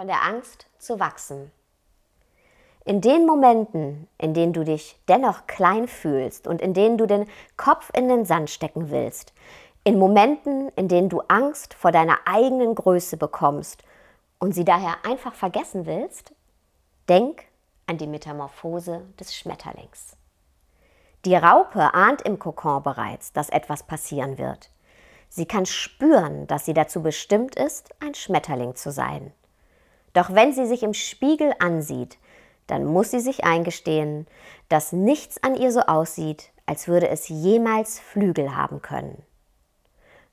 von der Angst zu wachsen. In den Momenten, in denen du dich dennoch klein fühlst und in denen du den Kopf in den Sand stecken willst, in Momenten, in denen du Angst vor deiner eigenen Größe bekommst und sie daher einfach vergessen willst, denk an die Metamorphose des Schmetterlings. Die Raupe ahnt im Kokon bereits, dass etwas passieren wird. Sie kann spüren, dass sie dazu bestimmt ist, ein Schmetterling zu sein. Doch wenn sie sich im Spiegel ansieht, dann muss sie sich eingestehen, dass nichts an ihr so aussieht, als würde es jemals Flügel haben können.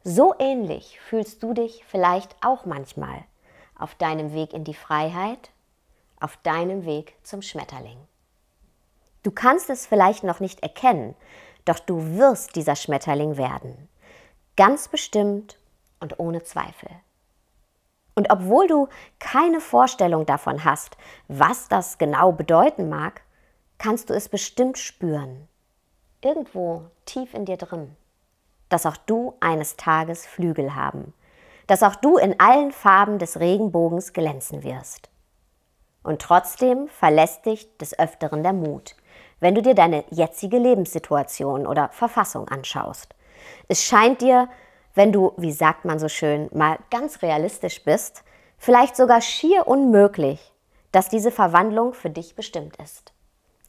So ähnlich fühlst du dich vielleicht auch manchmal auf deinem Weg in die Freiheit, auf deinem Weg zum Schmetterling. Du kannst es vielleicht noch nicht erkennen, doch du wirst dieser Schmetterling werden. Ganz bestimmt und ohne Zweifel. Und obwohl du keine Vorstellung davon hast, was das genau bedeuten mag, kannst du es bestimmt spüren. Irgendwo tief in dir drin. Dass auch du eines Tages Flügel haben. Dass auch du in allen Farben des Regenbogens glänzen wirst. Und trotzdem verlässt dich des Öfteren der Mut, wenn du dir deine jetzige Lebenssituation oder Verfassung anschaust. Es scheint dir, wenn du, wie sagt man so schön, mal ganz realistisch bist, vielleicht sogar schier unmöglich, dass diese Verwandlung für dich bestimmt ist.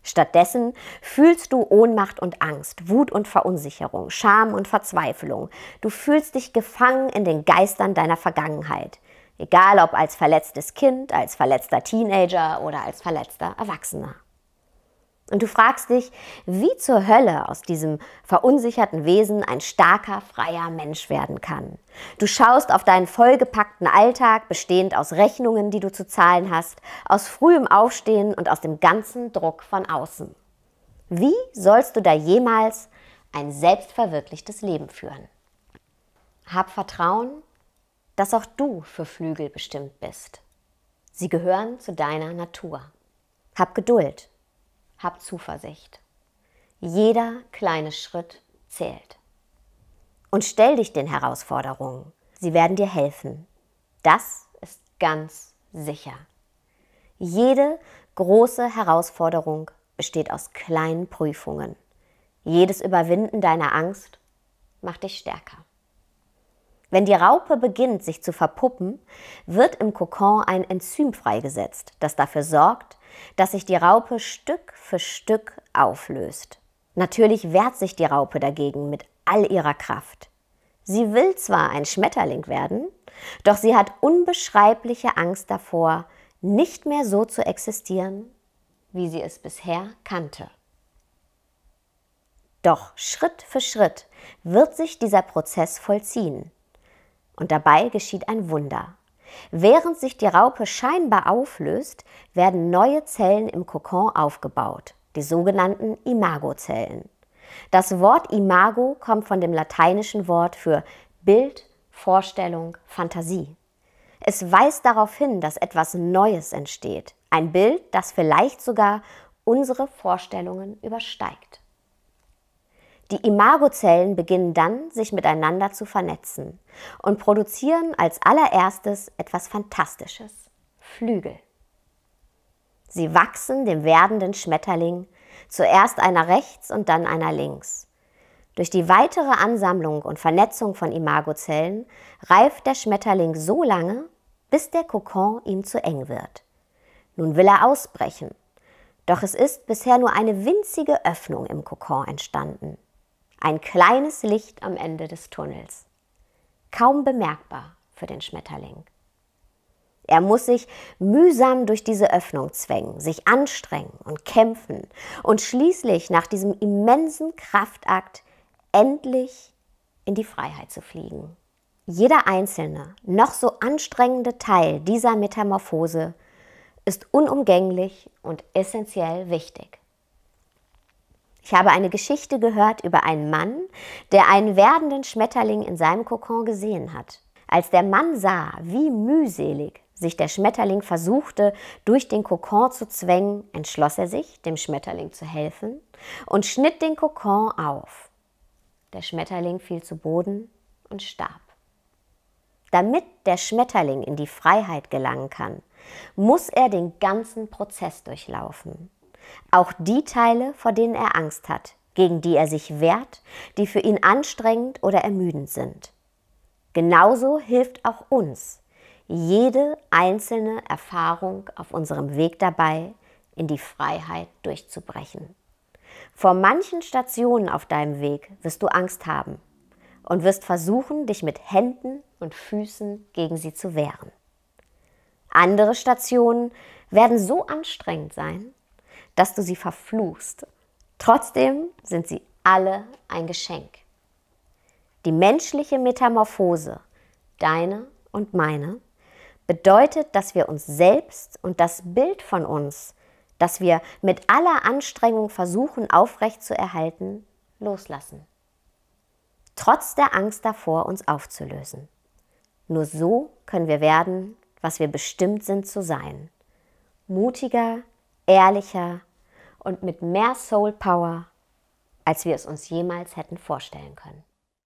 Stattdessen fühlst du Ohnmacht und Angst, Wut und Verunsicherung, Scham und Verzweiflung. Du fühlst dich gefangen in den Geistern deiner Vergangenheit. Egal ob als verletztes Kind, als verletzter Teenager oder als verletzter Erwachsener. Und du fragst dich, wie zur Hölle aus diesem verunsicherten Wesen ein starker, freier Mensch werden kann. Du schaust auf deinen vollgepackten Alltag, bestehend aus Rechnungen, die du zu zahlen hast, aus frühem Aufstehen und aus dem ganzen Druck von außen. Wie sollst du da jemals ein selbstverwirklichtes Leben führen? Hab Vertrauen, dass auch du für Flügel bestimmt bist. Sie gehören zu deiner Natur. Hab Geduld hab Zuversicht. Jeder kleine Schritt zählt. Und stell dich den Herausforderungen. Sie werden dir helfen. Das ist ganz sicher. Jede große Herausforderung besteht aus kleinen Prüfungen. Jedes Überwinden deiner Angst macht dich stärker. Wenn die Raupe beginnt, sich zu verpuppen, wird im Kokon ein Enzym freigesetzt, das dafür sorgt, dass sich die Raupe Stück für Stück auflöst. Natürlich wehrt sich die Raupe dagegen mit all ihrer Kraft. Sie will zwar ein Schmetterling werden, doch sie hat unbeschreibliche Angst davor, nicht mehr so zu existieren, wie sie es bisher kannte. Doch Schritt für Schritt wird sich dieser Prozess vollziehen. Und dabei geschieht ein Wunder. Während sich die Raupe scheinbar auflöst, werden neue Zellen im Kokon aufgebaut, die sogenannten Imagozellen. Das Wort Imago kommt von dem lateinischen Wort für Bild, Vorstellung, Fantasie. Es weist darauf hin, dass etwas Neues entsteht, ein Bild, das vielleicht sogar unsere Vorstellungen übersteigt. Die Imagozellen beginnen dann, sich miteinander zu vernetzen und produzieren als allererstes etwas Fantastisches, Flügel. Sie wachsen dem werdenden Schmetterling, zuerst einer rechts und dann einer links. Durch die weitere Ansammlung und Vernetzung von Imagozellen reift der Schmetterling so lange, bis der Kokon ihm zu eng wird. Nun will er ausbrechen, doch es ist bisher nur eine winzige Öffnung im Kokon entstanden. Ein kleines Licht am Ende des Tunnels. Kaum bemerkbar für den Schmetterling. Er muss sich mühsam durch diese Öffnung zwängen, sich anstrengen und kämpfen und schließlich nach diesem immensen Kraftakt endlich in die Freiheit zu fliegen. Jeder einzelne, noch so anstrengende Teil dieser Metamorphose ist unumgänglich und essentiell wichtig. Ich habe eine Geschichte gehört über einen Mann, der einen werdenden Schmetterling in seinem Kokon gesehen hat. Als der Mann sah, wie mühselig sich der Schmetterling versuchte, durch den Kokon zu zwängen, entschloss er sich, dem Schmetterling zu helfen und schnitt den Kokon auf. Der Schmetterling fiel zu Boden und starb. Damit der Schmetterling in die Freiheit gelangen kann, muss er den ganzen Prozess durchlaufen. Auch die Teile, vor denen er Angst hat, gegen die er sich wehrt, die für ihn anstrengend oder ermüdend sind. Genauso hilft auch uns jede einzelne Erfahrung auf unserem Weg dabei, in die Freiheit durchzubrechen. Vor manchen Stationen auf deinem Weg wirst du Angst haben und wirst versuchen, dich mit Händen und Füßen gegen sie zu wehren. Andere Stationen werden so anstrengend sein, dass du sie verfluchst. Trotzdem sind sie alle ein Geschenk. Die menschliche Metamorphose, deine und meine, bedeutet, dass wir uns selbst und das Bild von uns, das wir mit aller Anstrengung versuchen aufrechtzuerhalten, loslassen. Trotz der Angst davor, uns aufzulösen. Nur so können wir werden, was wir bestimmt sind zu sein. Mutiger, ehrlicher, und mit mehr Soul Power, als wir es uns jemals hätten vorstellen können.